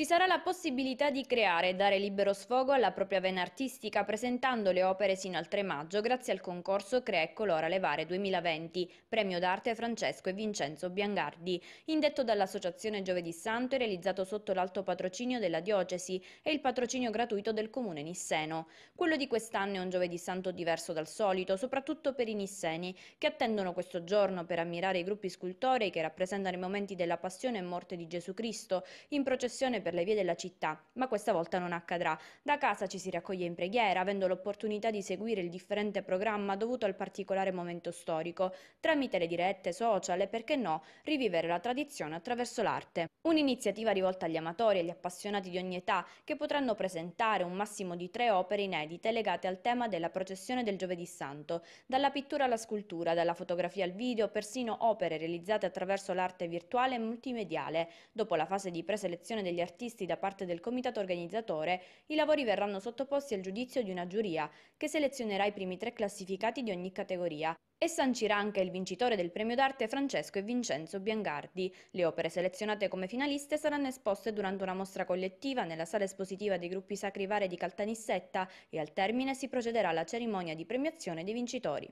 Ci sarà la possibilità di creare e dare libero sfogo alla propria vena artistica presentando le opere sino al 3 maggio grazie al concorso Crea e Colora Levare 2020, premio d'arte Francesco e Vincenzo Biangardi, indetto dall'Associazione Giovedì Santo e realizzato sotto l'alto patrocinio della Diocesi e il patrocinio gratuito del Comune Nisseno. Quello di quest'anno è un Giovedì Santo diverso dal solito, soprattutto per i nisseni, che attendono questo giorno per ammirare i gruppi scultorei che rappresentano i momenti della passione e morte di Gesù Cristo in processione per per le vie della città, ma questa volta non accadrà. Da casa ci si raccoglie in preghiera, avendo l'opportunità di seguire il differente programma dovuto al particolare momento storico, tramite le dirette social e perché no, rivivere la tradizione attraverso l'arte. Un'iniziativa rivolta agli amatori e agli appassionati di ogni età che potranno presentare un massimo di tre opere inedite legate al tema della processione del Giovedì Santo, dalla pittura alla scultura, dalla fotografia al video, persino opere realizzate attraverso l'arte virtuale e multimediale. Dopo la fase di preselezione degli artisti artisti da parte del comitato organizzatore, i lavori verranno sottoposti al giudizio di una giuria che selezionerà i primi tre classificati di ogni categoria e sancirà anche il vincitore del premio d'arte Francesco e Vincenzo Biangardi. Le opere selezionate come finaliste saranno esposte durante una mostra collettiva nella sala espositiva dei gruppi Sacri vari di Caltanissetta e al termine si procederà alla cerimonia di premiazione dei vincitori.